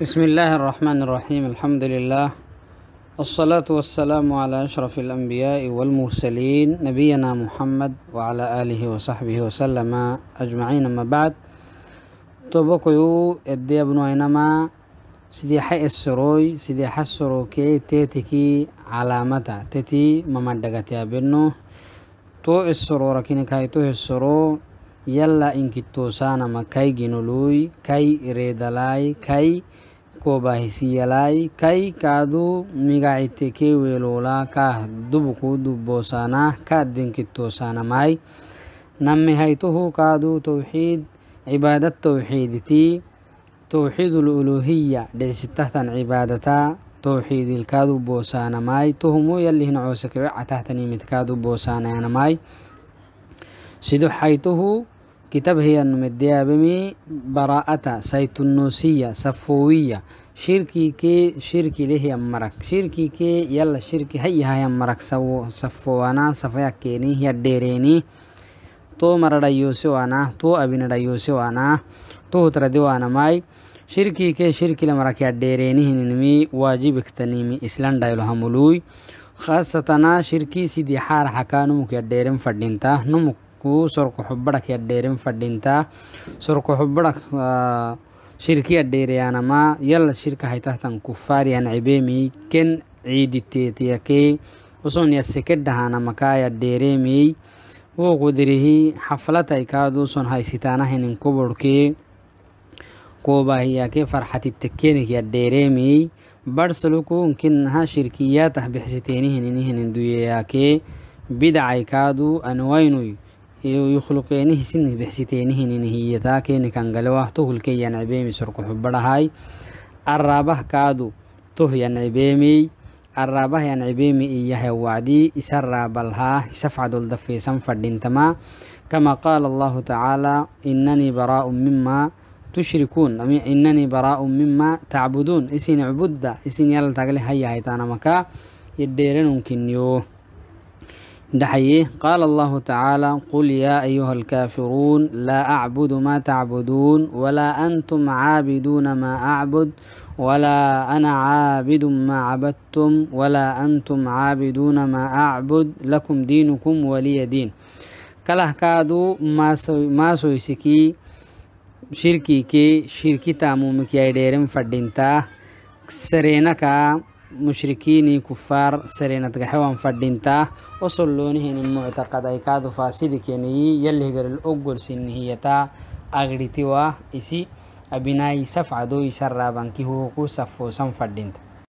بسم الله الرحمن الرحيم الحمد لله الصلاة والسلام على أشرف الأنبياء والمرسلين نبينا محمد وعلى آله وصحبه وسلم أجمعين أما بعد توبكيو إدي ابن عينما سيدي حي السروي سيدي حي السروكي تيتكي علامتا تيتي ممدقتي بنو تو السرو كاي تو السرو يلا إنك توسانا ما كاي جنولوي كاي ريدالاي كاي kubaahisiiyalay kay kaadu migaciteke weelola kah dubuku duboosanah kadenkitoosanamay namihaytuhu kaadu towxiid cibaadad towxiiditii towxiidululuhiya dhicisitahtan cibaadata towxiidilkaadu boosaanamay tuhumu yalihna coosakeo catahtanimidkaadu boosaanayanamay sido xaytuhu কিতব হে অনুমদিয়া বমি বারা আতা সাইতুন নসিয়া সফুয়িয়া শিরকি কে শিরকি লে হামরাক শিরকি কে ইলা শিরকি হিয়া হামরাক সাওয়া সফওয়ানা সফয়া কে নিয়া ডেরেনি তো মারড়া ইউসো আনা তো আবিনাড়া ইউসো আনা তো উত্র দিওয়ানা মাই শিরকি কে শিরকি লে হামরাক ইয়া ডেরেনি ইনমি ওয়াজিব কতনিমি ইসলাম ডায়ল হামলুই খাসতানা শিরকি সিদি হার হাকানো মুকে ডেরেন ফড়িনতা নুমু kuu sorku-xubadhak yadheerin fadhintaa sorku-xubadhak shirkiya dheereyanama yala shirka haytahtan kufaariyan cibeemey ken ciiditeetiyakey usun yaseke dhahanamakaaya dheereemey wuu kudirihi xaflataykaadusun haysitaanahinin kuburhkee kuubaahiyakee farxatitekenikya dheereemey barhsalukuunkinnaha shirkiyaatah bixsiteenihinin ihinin duyeyaakee anwaynuy yukhluqeenihi sinih bixsiteenihinihiyataa keeni kangalewah tohulkee yancbeemi sorkuxubadhahay araabah kaadu toh yancbeemi araabah yancbeemi iyahay wacdii isa raabalhaa isafcadol dafeesan fadhintamaa kama qaala allahu tacaala inanii baraa'un mimaa tushrikuun inanii baraa'un mimaa tacbuduun isin cbudda isin yaltagle hayahaytaanamakaa yedheerenunkinniyo دحيه قال الله تعالى قل يا أيها الكافرون لا أعبد ما تعبدون ولا أنتم عابدون ما أعبد ولا أنا عابد ما عبدتم ولا أنتم عابدون ما أعبد لكم دينكم ولي دين كله كادو ما سوي ما سكي شركي كي شركي تامو مكياي ديرم فدينتا سرينكا mushrikiinii kufaar sareenadgaxewan fadhintaa osol loonihinin muctaqaday kaadu faasidikenii yalihigaril oggolsinihiyataa agritiwa isi abinayi safcadoyi saraabanki huuku safoosan fadhinta